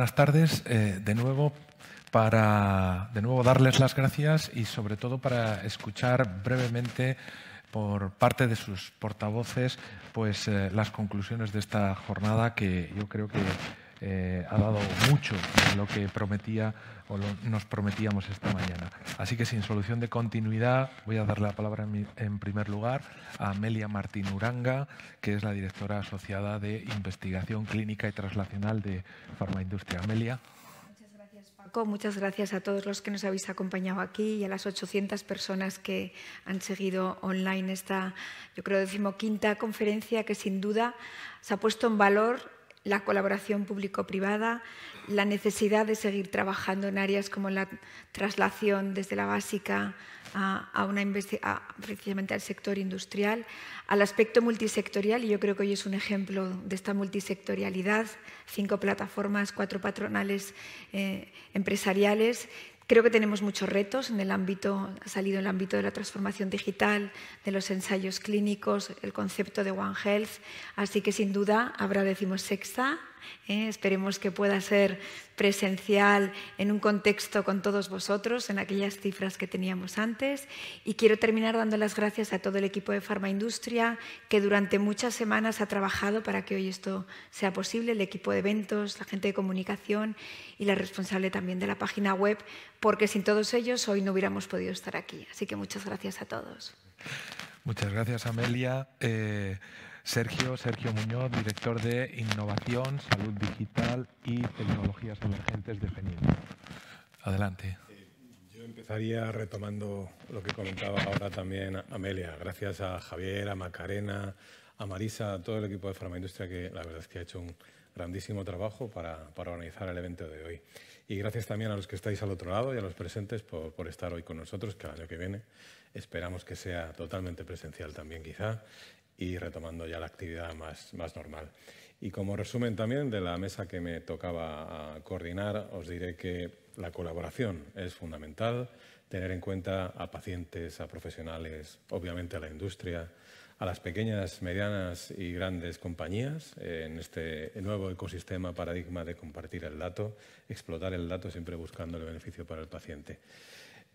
buenas tardes eh, de nuevo para de nuevo darles las gracias y sobre todo para escuchar brevemente por parte de sus portavoces pues eh, las conclusiones de esta jornada que yo creo que eh, ha dado mucho de lo que prometía o nos prometíamos esta mañana. Así que sin solución de continuidad voy a darle la palabra en, primer lugar a Amelia Martín Uranga, que es la directora asociada de Investigación Clínica y Translacional de Farmaindustria. Amelia. Muchas gracias, Paco. Muchas gracias a todos los que nos habéis acompañado aquí y a las 800 personas que han seguido online esta, yo creo, decimoquinta conferencia que sin duda se ha puesto en valor la colaboración público-privada, la necesidad de seguir trabajando en áreas como la traslación desde la básica a, una precisamente al sector industrial, al aspecto multisectorial, y yo creo que hoy es un ejemplo de esta multisectorialidad, cinco plataformas, cuatro patronales eh, empresariales Creo que tenemos muchos retos en el ámbito, ha salido en el ámbito de la transformación digital, de los ensayos clínicos, el concepto de One Health, así que sin duda habrá sexta. ¿eh? esperemos que pueda ser presencial en un contexto con todos vosotros, en aquellas cifras que teníamos antes. Y quiero terminar dando las gracias a todo el equipo de industria que durante muchas semanas ha trabajado para que hoy esto sea posible, el equipo de eventos, la gente de comunicación y la responsable también de la página web, porque sin todos ellos hoy no hubiéramos podido estar aquí. Así que muchas gracias a todos. Muchas gracias, Amelia. Eh, Sergio, Sergio Muñoz, director de Innovación, Salud Digital y Tecnologías Emergentes de FENIL. Adelante. Eh, yo empezaría retomando lo que comentaba ahora también Amelia. Gracias a Javier, a Macarena, a Marisa, a todo el equipo de Industria que la verdad es que ha hecho un grandísimo trabajo para, organizar el evento de hoy. Y gracias también a los que estáis al otro lado y a los presentes por, por estar hoy con nosotros, que el año que viene esperamos que sea totalmente presencial también quizá, y retomando ya la actividad más, normal. Y como resumen también de la mesa que me tocaba ah, coordinar, os diré que la colaboración es fundamental, tener en cuenta a pacientes, a profesionales, obviamente a la industria, a las pequeñas, medianas y grandes compañías eh, en este nuevo ecosistema, paradigma de compartir el dato, explotar el dato siempre buscando el beneficio para el paciente.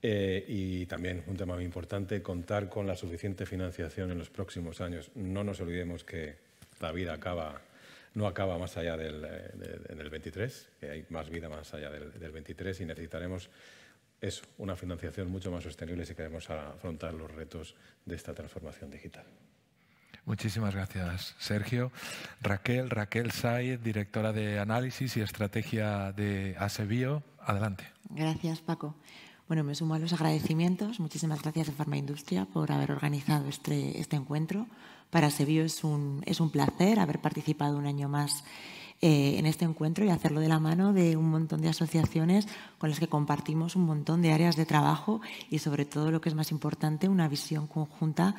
Eh, y también, un tema muy importante, contar con la suficiente financiación en los próximos años. No nos olvidemos que la vida acaba, no acaba más allá del, 23, eh, que hay más vida más allá del, 23 y necesitaremos eso, una financiación mucho más sostenible si queremos afrontar los retos de esta transformación digital. Muchísimas gracias, Sergio. Raquel, Raquel directora de Análisis y Estrategia de Asebio. Adelante. Gracias, Paco. Bueno, me sumo a los agradecimientos. Muchísimas gracias a Industria por haber organizado este, este encuentro. Para Sevio es un, es un placer haber participado un año más eh, en este encuentro y hacerlo de la mano de un montón de asociaciones con las que compartimos un montón de áreas de trabajo y sobre todo lo que es más importante, una visión conjunta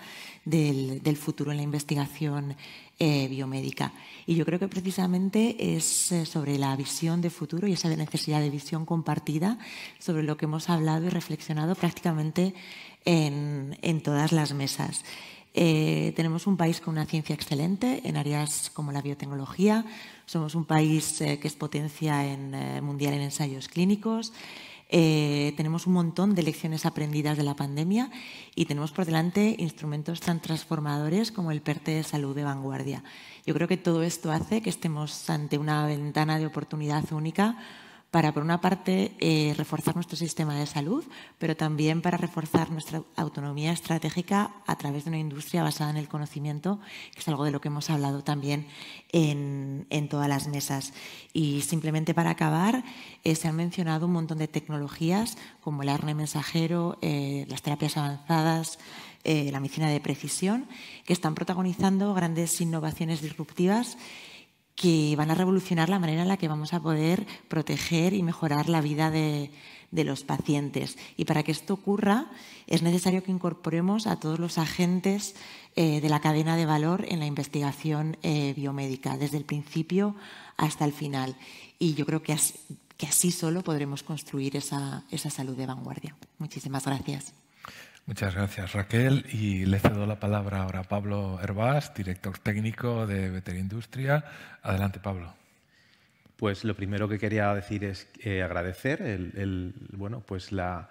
del, futuro en la investigación eh, biomédica. Y yo creo que precisamente es eh, sobre la visión de futuro y esa necesidad de visión compartida sobre lo que hemos hablado y reflexionado prácticamente en todas las mesas. Eh, tenemos un país con una ciencia excelente en áreas como la biotecnología. Somos un país eh, que es potencia en, eh, mundial en ensayos clínicos. tenemos un montón de lecciones aprendidas de la pandemia y tenemos por delante instrumentos tan transformadores como el PERTE e de salud de vanguardia. Yo creo que todo esto hace que estemos ante una ventana de oportunidad única para, por una parte, eh, reforzar nuestro sistema de salud, pero también para reforzar nuestra autonomía estratégica a través de una industria basada en el conocimiento, que es algo de lo que hemos hablado también en, todas las mesas. Y simplemente para acabar, eh, se han mencionado un montón de tecnologías como el ARNE mensajero, eh, las terapias avanzadas, la medicina de precisión, que están protagonizando grandes innovaciones disruptivas que van a revolucionar la manera en la que vamos a poder proteger y mejorar la vida de, los pacientes. Y para que esto ocurra, es necesario que incorporemos a todos los agentes eh, de la cadena de valor en la investigación eh, biomédica, desde el principio hasta el final. Y yo creo que así, solo podremos construir esa salud de vanguardia. Muchísimas gracias. Muchas gracias, Raquel. Y le cedo la palabra ahora a Pablo Hervás, director técnico de Veterindustria. Adelante, Pablo. Pues lo primero que quería decir es eh, agradecer el, bueno, pues la,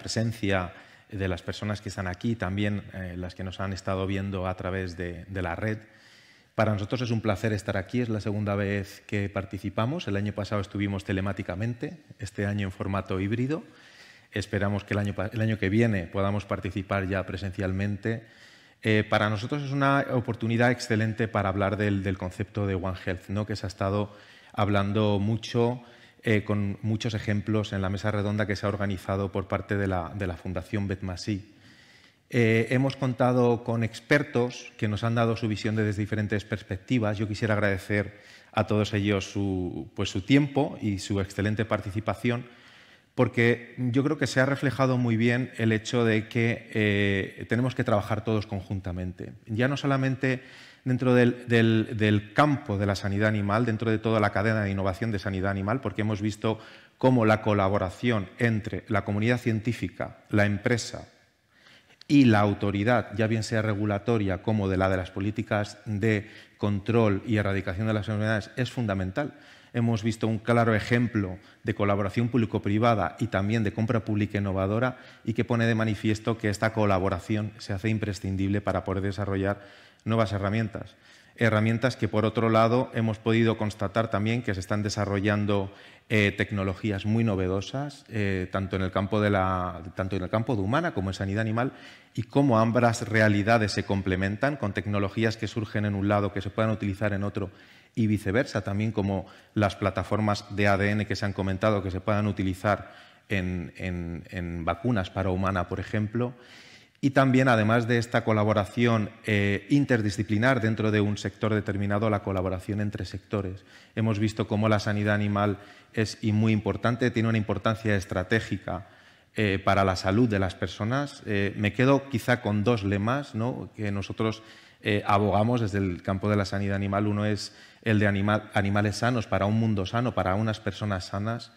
presencia de las personas que están aquí, también eh, las que nos han estado viendo a través de la red. Para nosotros es un placer estar aquí, es la segunda vez que participamos. El año pasado estuvimos telemáticamente, este año en formato híbrido. Esperamos que el año, el año que viene podamos participar ya presencialmente. Eh, para nosotros es una oportunidad excelente para hablar del, del concepto de One Health, ¿no? que se ha estado hablando mucho, eh, con muchos ejemplos en la mesa redonda que se ha organizado por parte de la, de la Fundación Betmasí. Eh, hemos contado con expertos que nos han dado su visión desde diferentes perspectivas. Yo quisiera agradecer a todos ellos su, pues, su tiempo y su excelente participación porque yo creo que se ha reflejado muy bien el hecho de que eh, tenemos que trabajar todos conjuntamente, ya no solamente dentro del, del, campo de la sanidad animal, dentro de toda la cadena de innovación de sanidad animal, porque hemos visto cómo la colaboración entre la comunidad científica, la empresa y la autoridad, ya bien sea regulatoria como de la de las políticas de control y erradicación de las enfermedades, es fundamental hemos visto un claro ejemplo de colaboración público-privada y también de compra pública innovadora y que pone de manifiesto que esta colaboración se hace imprescindible para poder desarrollar nuevas herramientas. Herramientas que, por otro lado, hemos podido constatar también que se están desarrollando eh, tecnologías muy novedosas, eh, tanto, en el campo de la, tanto en el campo de humana como en sanidad animal, y cómo ambas realidades se complementan con tecnologías que surgen en un lado que se puedan utilizar en otro y viceversa, también como las plataformas de ADN que se han comentado que se puedan utilizar en, vacunas para humana, por ejemplo. Y también, además de esta colaboración eh, interdisciplinar dentro de un sector determinado, la colaboración entre sectores. Hemos visto cómo la sanidad animal es muy importante, tiene una importancia estratégica eh, para la salud de las personas. Eh, me quedo quizá con dos lemas que nosotros eh, abogamos desde el campo de la sanidad animal. Uno es el de animales sanos para un mundo sano, para unas personas sanas.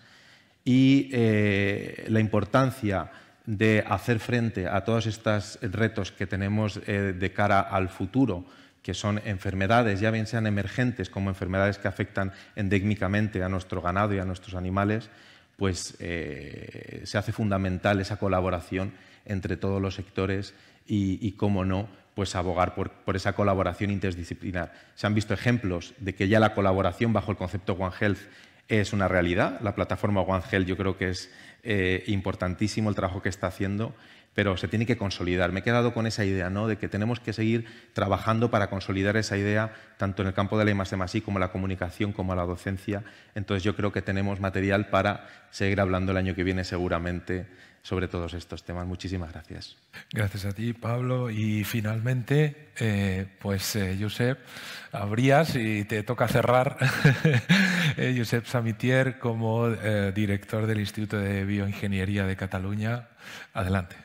Y eh, la importancia de hacer frente a todos estos retos que tenemos eh, de cara al futuro, que son enfermedades, ya bien sean emergentes como enfermedades que afectan endémicamente a nuestro ganado y a nuestros animales, pues se hace fundamental esa colaboración entre todos los sectores y cómo no, pues abogar por, esa colaboración interdisciplinar. Se han visto ejemplos de que ya la colaboración bajo el concepto One Health es una realidad. La plataforma One Health yo creo que es eh, importantísimo el trabajo que está haciendo pero se tiene que consolidar. Me he quedado con esa idea, ¿no? De que tenemos que seguir trabajando para consolidar esa idea, tanto en el campo de la así como la comunicación, como la docencia. Entonces yo creo que tenemos material para seguir hablando el año que viene seguramente sobre todos estos temas. Muchísimas gracias. Gracias a ti, Pablo. Y finalmente, eh, pues eh, Josep, abrías y te toca cerrar. Eh, Josep Samitier, como director del Instituto de Bioingeniería de Cataluña. Adelante.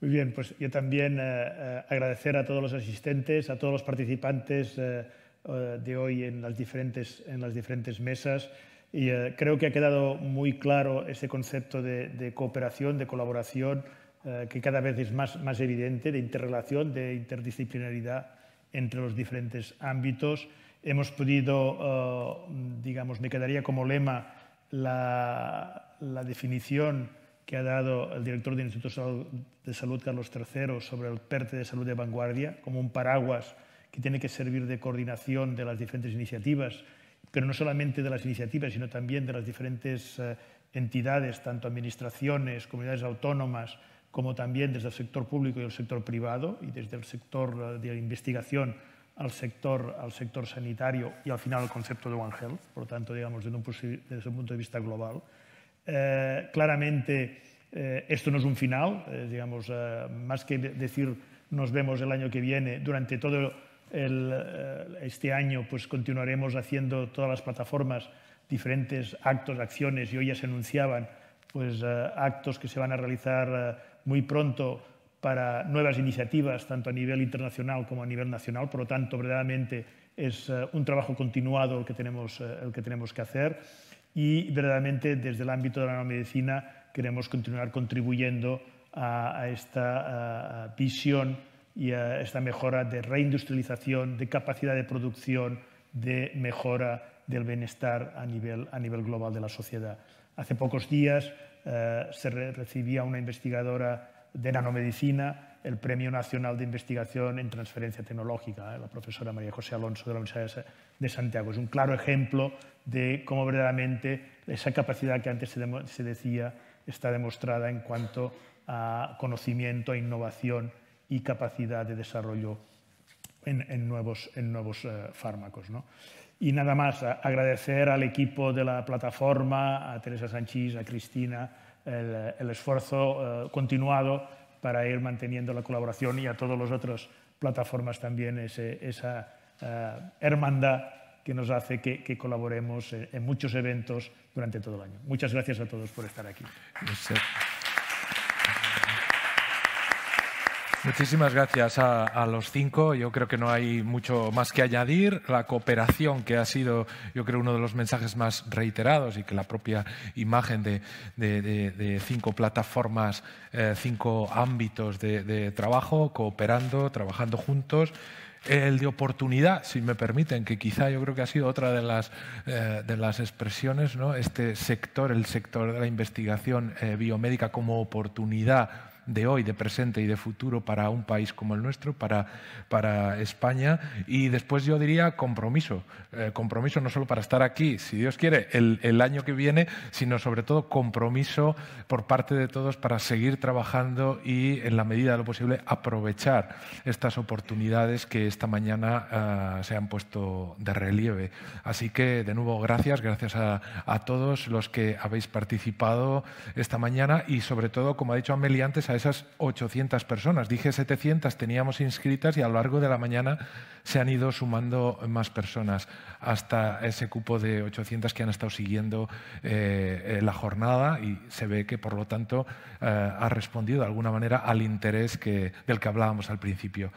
Muy bien, pues yo también eh, eh, agradecer a todos los asistentes, a todos los participantes eh, de hoy en las diferentes, en las diferentes mesas. Y creo que ha quedado muy claro ese concepto de, cooperación, de colaboración, que cada vez es más, evidente, de interrelación, de interdisciplinaridad entre los diferentes ámbitos. Hemos podido, digamos, me quedaría como lema la, la definición que ha dado el director del Instituto de Salud, Carlos III, sobre el PERTE de salud de vanguardia, como un paraguas que tiene que servir de coordinación de las diferentes iniciativas, pero no solamente de las iniciativas, sino también de las diferentes eh, entidades, tanto administraciones, comunidades autónomas, como también desde el sector público y el sector privado, y desde el sector eh, de investigación al sector, al sector sanitario y al final al concepto de One Health, por lo tanto, digamos, desde un punto de vista global. Eh, claramente eh, esto no es un final, eh, más que decir nos vemos el año que viene, durante todo este año pues continuaremos haciendo todas las plataformas diferentes actos, acciones, y hoy ya se anunciaban pues, actos que se van a realizar muy pronto para nuevas iniciativas, tanto a nivel internacional como a nivel nacional. Por lo tanto, verdaderamente es un trabajo continuado el que, tenemos que hacer y verdaderamente desde el ámbito de la medicina queremos continuar contribuyendo a, esta visión y a esta mejora de reindustrialización, de capacidad de producción, de mejora del bienestar a nivel, a nivel global de la sociedad. Hace pocos días eh, se recibía una investigadora de Nanomedicina, el Premio Nacional de Investigación en Transferencia Tecnológica, eh, la profesora María José Alonso de la Universidad de Santiago. Es un claro ejemplo de cómo verdaderamente esa capacidad que antes se, decía está demostrada en cuanto a conocimiento, a e innovación y capacidad de desarrollo en, nuevos, eh, fármacos. Y nada más, agradecer al equipo de la plataforma, a Teresa Sanchís, a Cristina, el, esfuerzo eh, continuado para ir manteniendo la colaboración y a todas las otras plataformas también esa hermanda eh, hermandad que nos hace que, colaboremos eh, en, muchos eventos durante todo el año. Muchas gracias a todos por estar aquí. Muchísimas gracias a, los cinco. Yo creo que no hay mucho más que añadir. La cooperación, que ha sido, yo creo, uno de los mensajes más reiterados y que la propia imagen de, cinco plataformas, eh, cinco ámbitos de trabajo, cooperando, trabajando juntos el de oportunidad, si me permiten, que quizá yo creo que ha sido otra de las, eh, de las expresiones, ¿no? este sector, el sector de la investigación eh, biomédica como oportunidad de hoy, de presente y de futuro para un país como el nuestro, para, para España. Y después yo diría compromiso, eh, compromiso no solo para estar aquí, si Dios quiere, el, el año que viene, sino sobre todo compromiso por parte de todos para seguir trabajando y, en la medida de lo posible, aprovechar estas oportunidades que esta mañana ah, se han puesto de relieve. Así que, de nuevo, gracias, gracias a, a todos los que habéis participado esta mañana y, sobre todo, como ha dicho Ameli antes, a esas 800 personas. Dije 700 teníamos inscritas y a lo largo de la mañana se han ido sumando más personas hasta ese cupo de 800 que han estado siguiendo eh, eh, la jornada y se ve que, por lo tanto, eh, ha respondido de alguna manera al interés que, del que hablábamos al principio.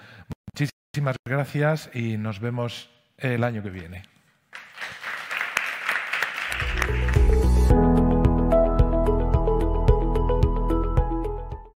Muchísimas gracias y nos vemos el año que viene.